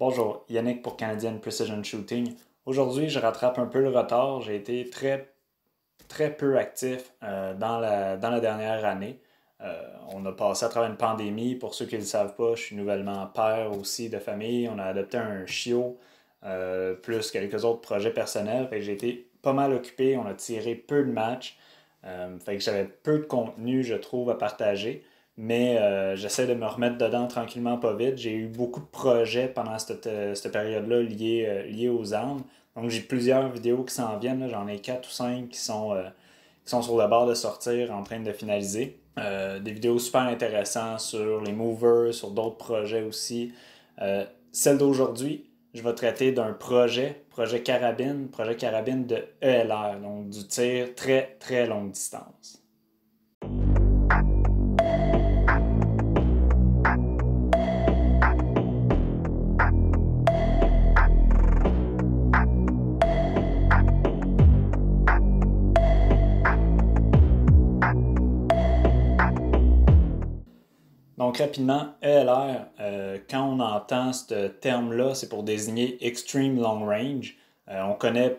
Bonjour, Yannick pour Canadian Precision Shooting. Aujourd'hui, je rattrape un peu le retard. J'ai été très, peu actif euh, dans, la, dernière année. Euh, on a passé à travers une pandémie. Pour ceux qui ne le savent pas, je suis nouvellement père aussi de famille. On a adopté un chiot, euh, plus quelques autres projets personnels. J'ai été pas mal occupé. On a tiré peu de matchs. j'avais peu de contenu, je trouve, à partager. Mais euh, j'essaie de me remettre dedans tranquillement, pas vite. J'ai eu beaucoup de projets pendant cette, euh, cette période-là liés, euh, liés aux armes. Donc j'ai plusieurs vidéos qui s'en viennent. J'en ai quatre ou cinq qui sont, qui sont sur le bord de sortir, en train de finaliser. des vidéos super intéressantes sur les movers, sur d'autres projets aussi. celle d'aujourd'hui, je vais traiter d'un projet, projet carabine, projet carabine de ELR, donc du tir très très longue distance. Donc rapidement, ELR, euh, quand on entend ce terme-là, c'est pour désigner Extreme Long Range. Euh, on connaît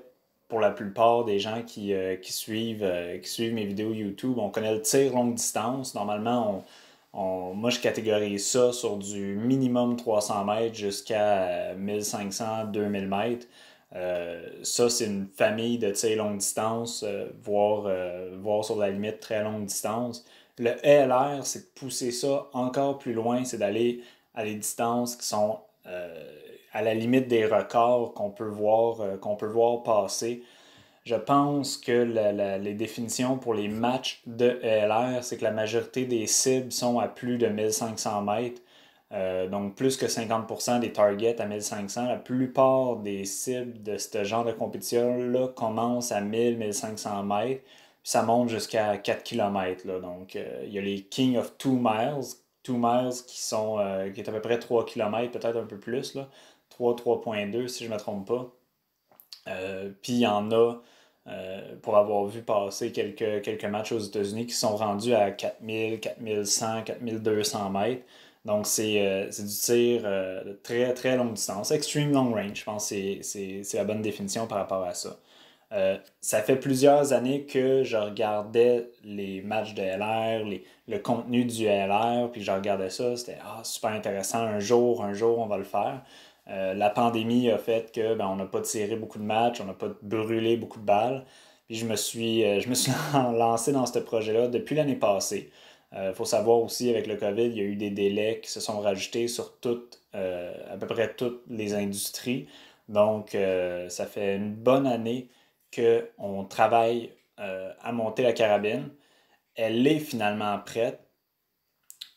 pour la plupart des gens euh, qui, suivent, mes vidéos YouTube, on connaît le tir longue distance. Normalement, moi je catégorise ça sur du minimum 300 mètres jusqu'à 1500-2000 mètres. ça, c'est une famille de tirs longue distance, voire, sur la limite très longue distance. Le ELR, c'est de pousser ça encore plus loin, c'est d'aller à des distances qui sont euh, à la limite des records qu'on peut, voir, euh, passer. Je pense que les définitions pour les matchs de ELR, c'est que la majorité des cibles sont à plus de 1500 mètres. Euh, donc plus que 50% des targets à 1500. La plupart des cibles de ce genre de compétition-là commencent à 1000-1500 mètres ça monte jusqu'à 4 km. Là. Donc, euh, il y a les King of Two Miles, Two Miles qui sont euh, qui est à peu près 3 km, peut-être un peu plus, là. 3, 3.2 si je ne me trompe pas. Euh, puis il y en a, pour avoir vu passer quelques, quelques matchs aux États-Unis, qui sont rendus à 4000, 4100, 4200 mètres. Donc c'est du tir de très très longue distance, extreme long range, je pense que c'est la bonne définition par rapport à ça. Euh, ça fait plusieurs années que je regardais les matchs de LR, le contenu du LR, puis je regardais ça, c'était ah, super intéressant, un jour, un jour, on va le faire. Euh, la pandémie a fait que ben, on n'a pas tiré beaucoup de matchs, on n'a pas brûlé beaucoup de balles. Puis je me suis, euh, je me suis lancé dans ce projet-là depuis l'année passée. Il faut savoir aussi, avec le COVID, il y a eu des délais qui se sont rajoutés sur toutes, à peu près toutes les industries. Donc, ça fait une bonne année qu'on travaille euh, à monter la carabine. Elle est finalement prête.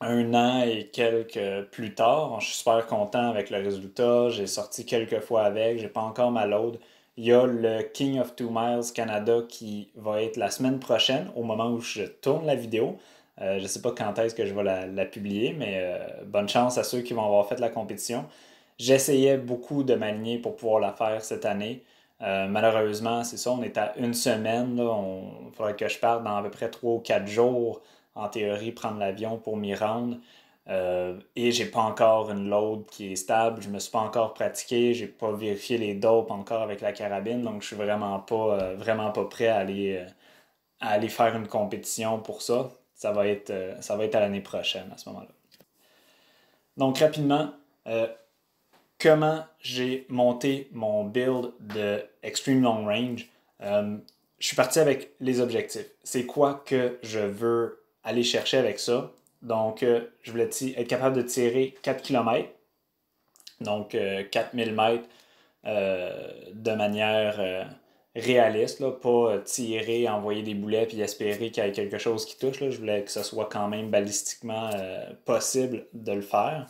Un an et quelques plus tard, je suis super content avec le résultat. J'ai sorti quelques fois avec, j'ai pas encore ma load. Il y a le King of Two Miles Canada qui va être la semaine prochaine, au moment où je tourne la vidéo. Euh, je ne sais pas quand est-ce que je vais la, publier, mais euh, bonne chance à ceux qui vont avoir fait la compétition. J'essayais beaucoup de m'aligner pour pouvoir la faire cette année. Euh, malheureusement, c'est ça, on est à une semaine. on, il faudrait que je parte dans à peu près 3 ou 4 jours, en théorie, prendre l'avion pour m'y rendre. et euh, et j'ai pas encore une load qui est stable, je me suis pas encore pratiqué, j'ai pas vérifié les dopes encore avec la carabine, donc je suis vraiment pas euh, vraiment pas prêt à aller, aller faire une compétition pour ça. Ça va être, ça va être à l'année prochaine à ce moment-là. Donc rapidement, comment j'ai monté mon build de Extreme Long Range. Euh, je suis parti avec les objectifs. C'est quoi que je veux aller chercher avec ça? Donc, euh, je voulais être capable de tirer 4 km, donc 4000 euh, mètres de manière réaliste, là, pas tirer, envoyer des boulets puis espérer qu'il y ait quelque chose qui touche. Là. Je voulais que ce soit quand même balistiquement possible de le faire.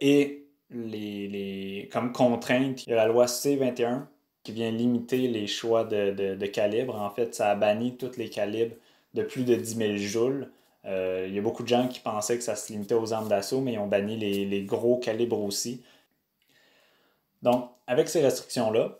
et les, les, comme contrainte, il y a la loi C21 qui vient limiter les choix de, de, calibre. En fait, ça a banni tous les calibres de plus de 10 000 joules. Euh, il y a beaucoup de gens qui pensaient que ça se limitait aux armes d'assaut, mais ils ont banni les, les gros calibres aussi. Donc, avec ces restrictions-là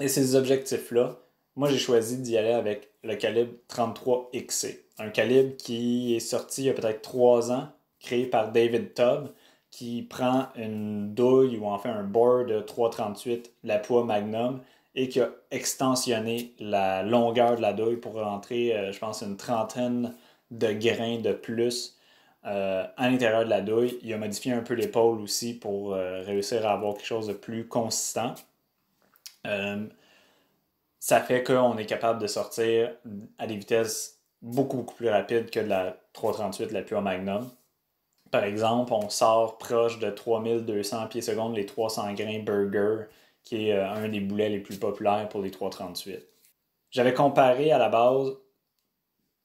et ces objectifs-là, moi j'ai choisi d'y aller avec le calibre 33XC, un calibre qui est sorti il y a peut-être trois ans, créé par David Tubb, qui prend une douille ou en fait un bord de 338 la poids magnum et qui a extensionné la longueur de la douille pour rentrer, euh, je pense, une trentaine de grains de plus euh, à l'intérieur de la douille. Il a modifié un peu l'épaule aussi pour euh, réussir à avoir quelque chose de plus consistant. ça fait qu'on est capable de sortir à des vitesses beaucoup, beaucoup plus rapides que de la 338 la Pure Magnum. Par exemple, on sort proche de 3200 pieds secondes les 300 grains burger, qui est euh, un des boulets les plus populaires pour les 338. J'avais comparé à la base,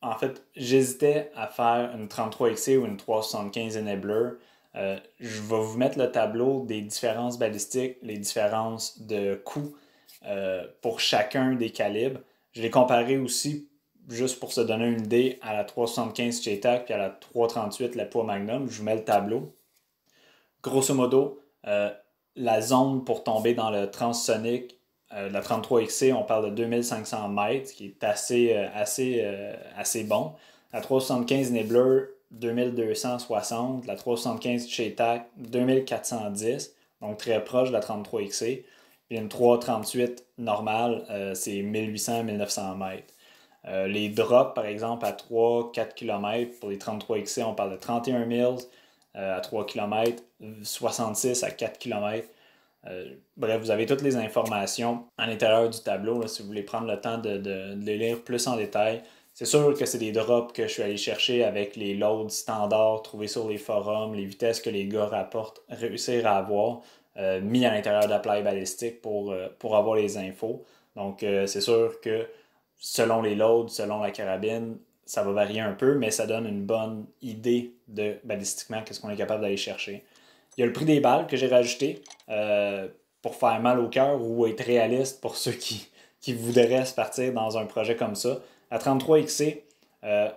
en fait, j'hésitais à faire une 33XC ou une 375 Enabler. Euh, je vais vous mettre le tableau des différences balistiques, les différences de coûts euh, pour chacun des calibres. Je les comparé aussi juste pour se donner une idée, à la 375 JTAC puis à la 338 la poids magnum, je vous mets le tableau. Grosso modo, euh, la zone pour tomber dans le transsonic, euh, la 33XC, on parle de 2500 mètres, qui est assez, euh, bon. La 375 Nibbler, 2260. La 375 Chetak, 2410. Donc très proche de la 33XC. Puis une 338 normale, c'est 1800-1900 mètres. Euh, les drops, par exemple, à 3-4 km, pour les 33XC, on parle de 31 mils euh, à 3 km, 66 à 4 km. Euh, bref, vous avez toutes les informations à l'intérieur du tableau si vous voulez prendre le temps de, les lire plus en détail. C'est sûr que c'est des drops que je suis allé chercher avec les loads standards trouvés sur les forums, les vitesses que les gars rapportent, réussir à avoir mis à l'intérieur d'Apply Ballistic pour, pour avoir les infos. Donc, c'est sûr que selon les loads, selon la carabine, ça va varier un peu, mais ça donne une bonne idée de balistiquement qu'est-ce qu'on est capable d'aller chercher. Il y a le prix des balles que j'ai rajouté euh, pour faire mal au cœur ou être réaliste pour ceux qui, voudraient se partir dans un projet comme ça. À 33XC, euh,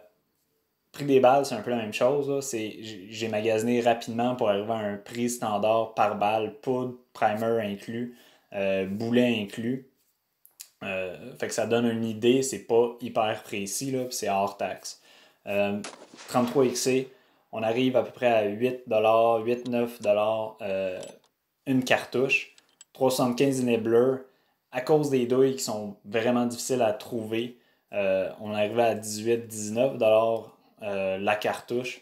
prix des balles, c'est un peu la même chose. J'ai magasiné rapidement pour arriver à un prix standard par balle, poudre, primer inclus, euh, boulet inclus. Euh, fait que ça donne une idée, c'est pas hyper précis, c'est hors taxe. 33XC, euh, on arrive à peu près à 8$, 8-9$ euh, une cartouche. 315 Enabler, à cause des douilles qui sont vraiment difficiles à trouver, on arrive à 18-19$ la cartouche.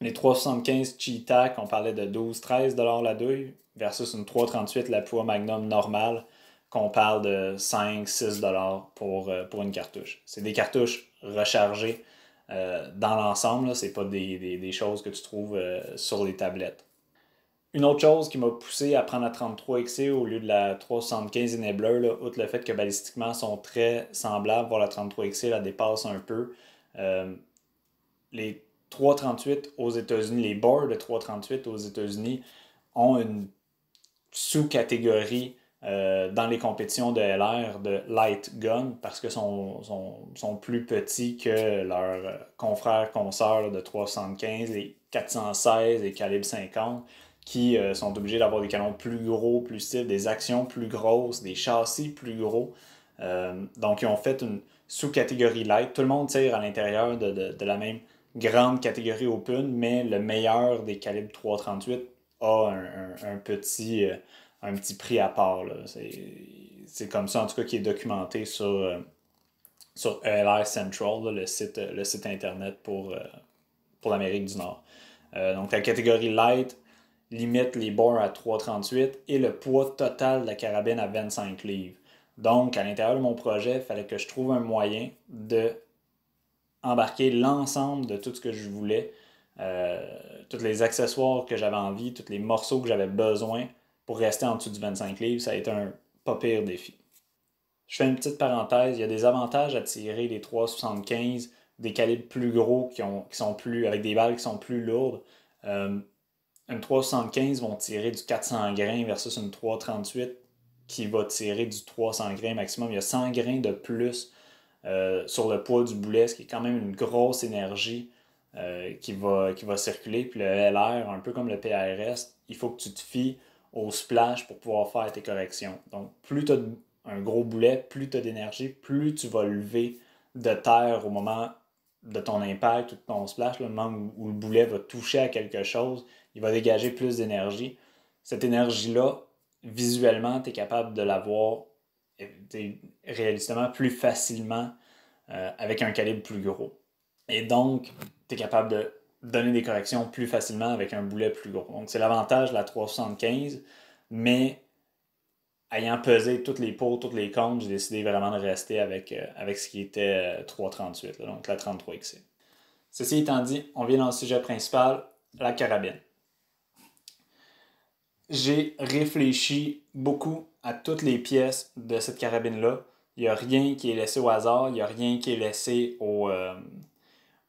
Les 375 Cheetah, on parlait de 12-13$ la douille, versus une 338 la poids Magnum normale qu'on parle de 5-6 dollars pour, euh, pour une cartouche. C'est des cartouches rechargées euh, dans l'ensemble, ce n'est pas des, choses que tu trouves euh, sur les tablettes. Une autre chose qui m'a poussé à prendre la 33XC au lieu de la 375 Enabler, là, outre le fait que balistiquement sont très semblables, voire la 33XC la dépasse un peu, les 338 aux États-Unis, les bords de 338 aux États-Unis ont une sous-catégorie euh, dans les compétitions de LR de light gun parce que sont, sont, plus petits que leurs confrères, consoeurs de 315, les 416 et calibre 50 qui euh, sont obligés d'avoir des canons plus gros, plus stylés, des actions plus grosses, des châssis plus gros. Euh, donc, ils ont fait une sous-catégorie light. Tout le monde tire à l'intérieur de, la même grande catégorie open, mais le meilleur des calibres 338 a un, un, petit, un petit prix à part. C'est comme ça, en tout cas, qui est documenté sur, euh, sur ELR Central, le, site, le site internet pour, euh, pour l'Amérique du Nord. Euh, donc, la catégorie light limite les bords à 3,38 et le poids total de la carabine à 25 livres. Donc, à l'intérieur de mon projet, il fallait que je trouve un moyen de embarquer l'ensemble de tout ce que je voulais, tous les accessoires que j'avais envie, tous les morceaux que j'avais besoin pour rester en dessous du 25 livres, ça a été un pas pire défi. Je fais une petite parenthèse, il y a des avantages à tirer les 3,75, des calibres plus gros qui, ont, sont plus, avec des balles qui sont plus lourdes. Euh, une 3,75 vont tirer du 400 grains versus une 3,38 qui va tirer du 300 grains maximum. Il y a 100 grains de plus euh, sur le poids du boulet, ce qui est quand même une grosse énergie euh, qui, va, qui va circuler. Puis le LR, un peu comme le PRS, il faut que tu te fies au splash pour pouvoir faire tes corrections. Donc, plus tu as un gros boulet, plus tu as d'énergie, plus tu vas lever de terre au moment de ton impact ou de ton splash, le moment où, le boulet va toucher à quelque chose, il va dégager plus d'énergie. Cette énergie-là, visuellement, tu es capable de l'avoir réalistement plus facilement euh, avec un calibre plus gros. Et donc, tu es capable de donner des corrections plus facilement avec un boulet plus gros. Donc, c'est l'avantage de la 375, mais ayant pesé toutes les pour, toutes les comptes, j'ai décidé vraiment de rester avec, euh, avec ce qui était 338, euh, donc la 33XC. Ceci étant dit, on vient dans le sujet principal, la carabine. J'ai réfléchi beaucoup à toutes les pièces de cette carabine-là. Il n'y a rien qui est laissé au hasard, il n'y a rien qui est laissé au, euh,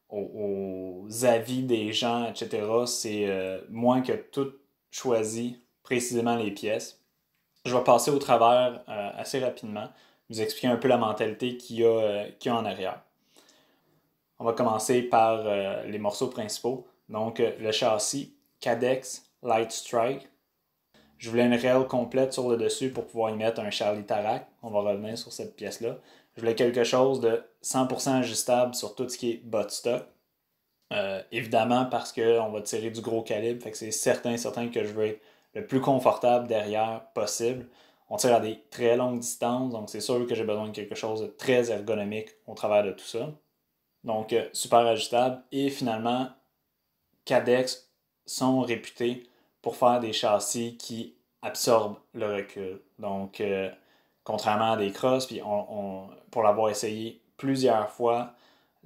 aux, avis des gens, etc. C'est euh, moins que tout choisi précisément les pièces. Je vais passer au travers euh, assez rapidement, vous expliquer un peu la mentalité qu'il y, a euh, en arrière. On va commencer par les morceaux principaux. Donc, le châssis Cadex Light Strike. Je voulais une réelle complète sur le dessus pour pouvoir y mettre un Charlie Tarak. On va revenir sur cette pièce-là. Je voulais quelque chose de 100% ajustable sur tout ce qui est bot stock. Euh, évidemment, parce qu'on va tirer du gros calibre, fait que c'est certain, certain que je veux être le plus confortable derrière possible. On tire à des très longues distances, donc c'est sûr que j'ai besoin de quelque chose de très ergonomique au travers de tout ça. Donc, euh, super ajustable. Et finalement, Cadex sont réputés pour faire des châssis qui absorbent le recul. Donc, euh, Contrairement à des crosses, puis pour l'avoir essayé plusieurs fois,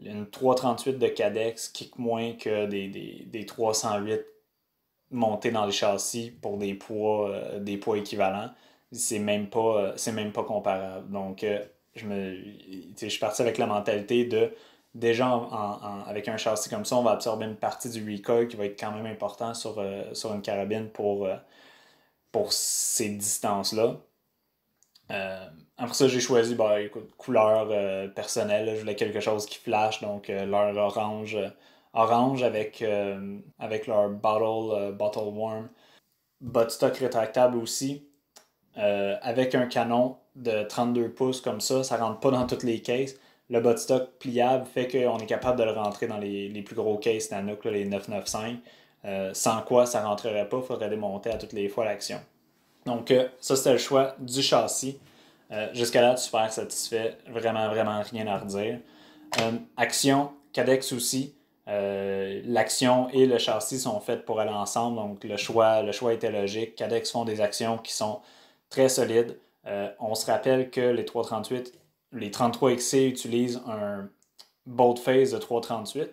une 338 de Cadex kick moins que des, 308 montés dans les châssis pour des poids, euh, équivalents. C'est même, pas, euh, même pas comparable. Donc, euh, je, suis parti avec la mentalité de déjà avec un châssis comme ça, on va absorber une partie du recoil qui va être quand même important sur, une carabine pour ces distances-là. Euh, après ça, j'ai choisi bah, couleur euh, personnelle. Je voulais quelque chose qui flash, donc euh, leur orange, avec, avec leur bottle, bottle warm Buttstock rétractable aussi. avec un canon de 32 pouces comme ça, ça rentre pas dans toutes les cases. Le buttstock pliable fait qu'on est capable de le rentrer dans les, plus gros cases Nanook, les 995. sans quoi ça rentrerait pas, il faudrait démonter à toutes les fois l'action. Donc, euh, ça, c'était le choix du châssis. Euh, jusqu'à là, super satisfait. Vraiment, vraiment rien à redire. Euh, action, Cadex aussi. L'action et le châssis sont faites pour aller ensemble. Donc, le choix, était logique. Cadex font des actions qui sont très solides. on se rappelle que les 338, les 33XC utilisent un bolt phase de 338.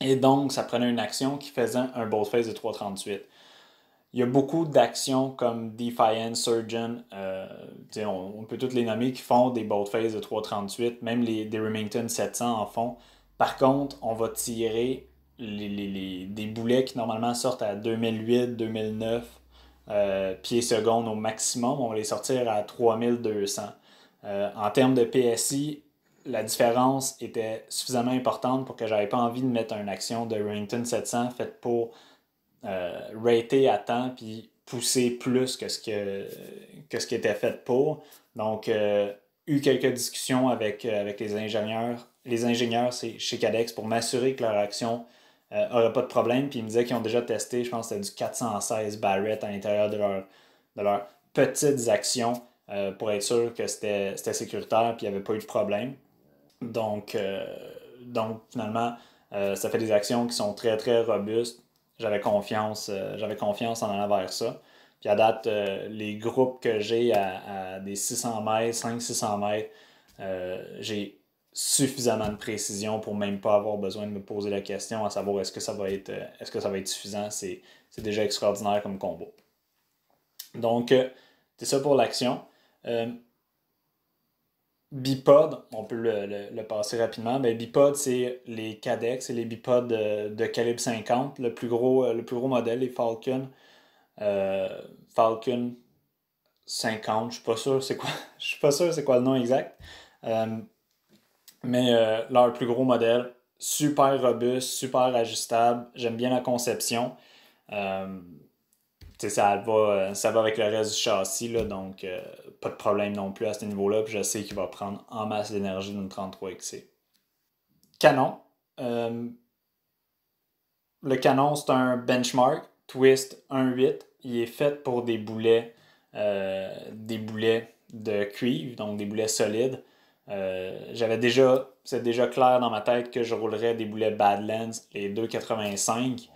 Et donc, ça prenait une action qui faisait un bolt phase de 338 il y a beaucoup d'actions comme Defiant, Surgeon, euh, on, peut toutes les nommer, qui font des Boldface de 338, même les, des Remington 700 en fond. Par contre, on va tirer les, des boulets qui normalement sortent à 2008, 2009 euh, pieds secondes au maximum. On va les sortir à 3200. Euh, en termes de PSI, la différence était suffisamment importante pour que j'avais pas envie de mettre une action de Remington 700 faite pour euh, raté à temps puis pousser plus que ce, que, que ce qui était fait pour. Donc, euh, eu quelques discussions avec, euh, avec les ingénieurs, les ingénieurs chez Cadex pour m'assurer que leur action n'aurait euh, pas de problème. Puis ils me disaient qu'ils ont déjà testé, je pense c'était du 416 Barrett à l'intérieur de, leur, de leurs petites actions pour être sûr que c'était sécuritaire puis il n'y avait pas eu de problème. Donc, donc finalement, ça fait des actions qui sont très, très robustes j'avais confiance, euh, confiance en allant vers ça. Puis à date, euh, les groupes que j'ai à, des 600 mètres, 500-600 mètres, euh, j'ai suffisamment de précision pour même pas avoir besoin de me poser la question à savoir est-ce que ça va être, est-ce que ça va être suffisant. C'est, déjà extraordinaire comme combo. Donc, c'est ça pour l'action. Bipod, on peut le, le, passer rapidement, mais bipod, c'est les Cadex, et les bipods de, calibre 50, le plus gros, euh, le plus gros modèle, les Falcon. Euh, Falcon 50, je suis pas sûr c'est quoi. Je suis pas sûr c'est quoi le nom exact. Euh, mais leur plus gros modèle, super robuste, super ajustable. J'aime bien la conception. ça, va, ça va avec le reste du châssis, là, donc de problème non plus à ce niveau-là. Puis je sais qu'il va prendre en masse d'énergie d'une 33XC. Canon. Euh, le canon, c'est un benchmark, twist 1.8. Il est fait pour des boulets, euh, des boulets de cuivre, donc des boulets solides. Euh, j'avais déjà, c'est déjà clair dans ma tête que je roulerais des boulets Badlands, les 2,85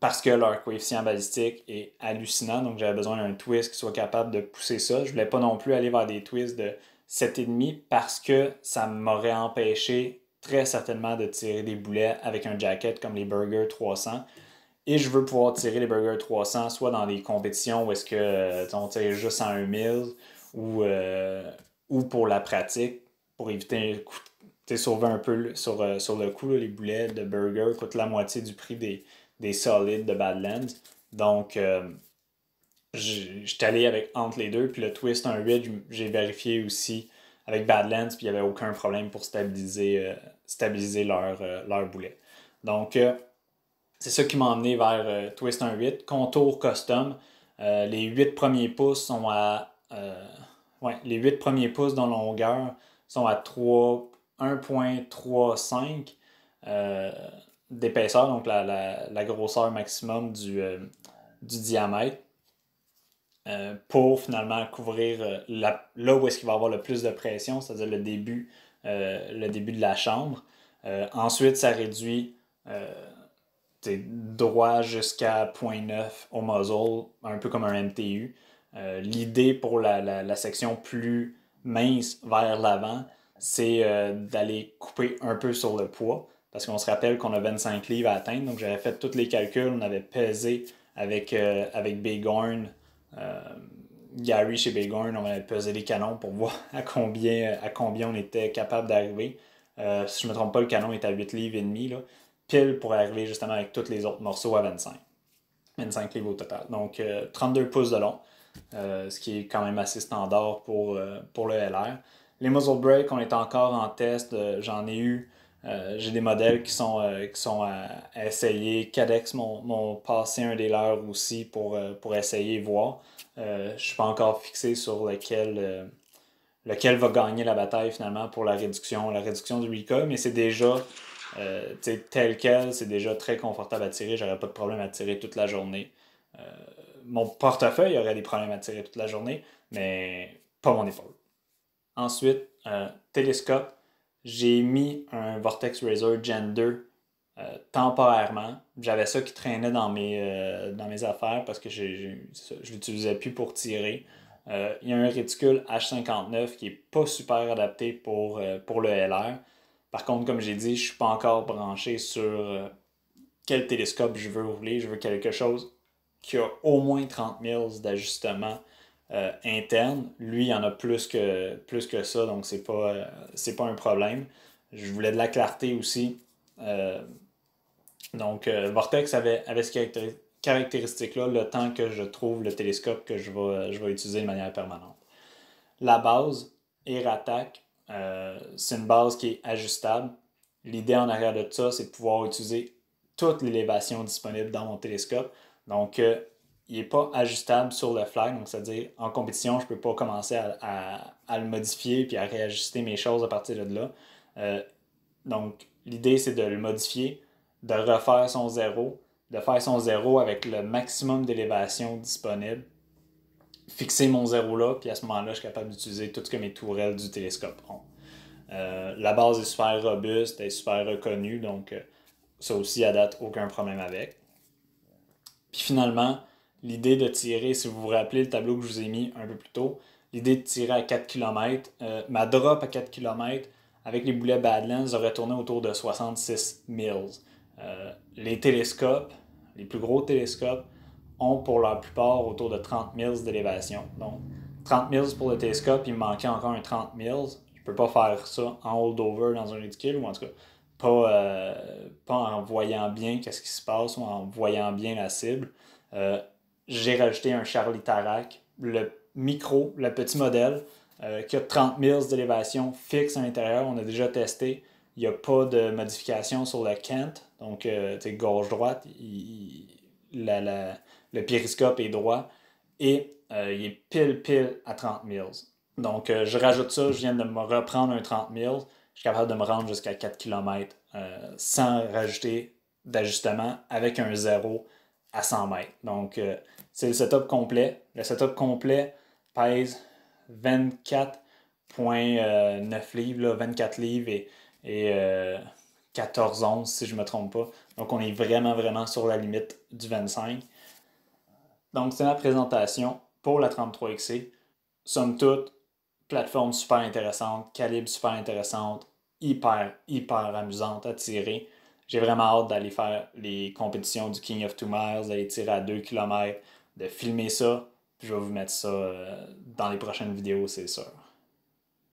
parce que leur coefficient balistique est hallucinant. Donc, j'avais besoin d'un twist qui soit capable de pousser ça. Je voulais pas non plus aller vers des twists de 7,5 parce que ça m'aurait empêché très certainement de tirer des boulets avec un jacket comme les Burger 300. Et je veux pouvoir tirer les Burger 300 soit dans des compétitions où est-ce que on tire juste en 1000 ou, euh, ou pour la pratique pour éviter un coup, sauver un peu euh, sur, le coup, les boulets de burger coûtent la moitié du prix des, des solides de Badlands. Donc, euh, je j'étais allé avec entre les deux. Puis le twist 1.8, j'ai vérifié aussi avec Badlands, puis il n'y avait aucun problème pour stabiliser, euh, stabiliser euh, leur, boulet. Donc, c'est ça qui m'a emmené vers twist 1.8. Contour custom. les 8 premiers pouces sont à. ouais, les 8 premiers pouces dans longueur sont à 1.35 d'épaisseur, donc la, la, grosseur maximum du, euh, diamètre, euh, pour finalement couvrir euh, là où est-ce qu'il va avoir le plus de pression, c'est-à-dire le début, le début de la chambre. ensuite, ça réduit droit jusqu'à 0.9 au muzzle, un peu comme un MTU. L'idée pour la, section plus mince vers l'avant, c'est d'aller couper un peu sur le poids. Parce qu'on se rappelle qu'on a 25 livres à atteindre. Donc, j'avais fait tous les calculs. On avait pesé avec, euh, avec Bighorn. Euh, Gary chez Bighorn, on avait pesé les canons pour voir à combien, à combien on était capable d'arriver. Euh, si je ne me trompe pas, le canon est à 8 livres et demi, là, pile pour arriver justement avec tous les autres morceaux à 25. 25 livres au total. Donc 32 pouces de long, ce qui est quand même assez standard pour, le LR. Les muzzle break, on est encore en test. J'en ai eu euh, j'ai des modèles qui sont, euh, qui sont à, essayer. Cadex m'ont passé un des leurs aussi pour, euh, pour essayer et voir. je ne suis pas encore fixé sur lequel lequel va gagner la bataille finalement pour la réduction, la réduction du recoil. mais c'est déjà tel quel, c'est déjà très confortable à tirer, j'aurais pas de problème à tirer toute la journée. mon portefeuille aurait des problèmes à tirer toute la journée, mais pas mon épaule. Ensuite, euh, télescope, j'ai mis un Vortex Razor Gen 2 euh, temporairement. J'avais ça qui traînait dans mes, euh, affaires parce que je ne l'utilisais plus pour tirer. Euh, il y a un réticule H59 qui n'est pas super adapté pour, pour le LR. Par contre, comme j'ai dit, je ne suis pas encore branché sur quel télescope je veux rouler. Je veux quelque chose qui a au moins 30 000 d'ajustement euh, interne. Lui, il y en a plus que, plus que ça, donc c'est pas, euh, c'est pas un problème. Je voulais de la clarté aussi. Euh, donc, Vortex avait, avait ce caractéristique-là le temps que je trouve le télescope que je vais, je vais utiliser de manière permanente. La base, attack c'est une base qui est ajustable. L'idée en arrière de ça, c'est de pouvoir utiliser toute l'élévation disponible dans mon télescope. Donc, il n'est pas ajustable sur le flag, Donc, c'est-à-dire, en compétition, je ne peux pas commencer à, le modifier puis à réajuster mes choses à partir de là. Euh, donc, l'idée, c'est de le modifier, de refaire son zéro, de faire son zéro avec le maximum d'élévation disponible, fixer mon zéro là, puis à ce moment-là, je suis capable d'utiliser tout ce que mes tourelles du télescope ont. Euh, la base est super robuste, elle est super reconnue, donc euh, ça aussi, à date, aucun problème avec. Puis finalement, l'idée de tirer, si vous vous rappelez le tableau que je vous ai mis un peu plus tôt, l'idée de tirer à 4 km, euh, ma drop à 4 km avec les boulets Badlands aurait tourné autour de 66 mils. Euh, les télescopes, les plus gros télescopes, ont pour la plupart autour de 30 mils d'élévation. Donc, 30 mils pour le télescope, il me manquait encore un 30 mils. Je ne peux pas faire ça en holdover dans un ridicule, ou en tout cas, pas, euh, pas en voyant bien qu'est-ce qui se passe, ou en voyant bien la cible j'ai rajouté un Charlie Tarak, le micro, le petit modèle, euh, qui a 30 mils d'élévation fixe à l'intérieur. On a déjà testé. Il n'y a pas de modification sur le Kent. Donc, euh, gauche-droite, le périscope est droit. Et euh, il est pile-pile à 30 mils. Donc, je rajoute ça. Je viens de me reprendre un 30 mils. Je suis capable de me rendre jusqu'à 4 km sans rajouter d'ajustement avec un zéro 100 mètres. Donc, euh, c'est le setup complet. Le setup complet pèse 24,9 livres, 24 livres et, 14 euh, onces, si je me trompe pas. Donc, on est vraiment, vraiment sur la limite du 25. Donc, c'est ma présentation pour la 33XC. Somme toute, plateforme super intéressante, calibre super intéressante, hyper, hyper amusante à tirer. J'ai vraiment hâte d'aller faire les compétitions du King of Two Miles, d'aller tirer à 2 km, de filmer ça. Puis je vais vous mettre ça euh, dans les prochaines vidéos, c'est sûr.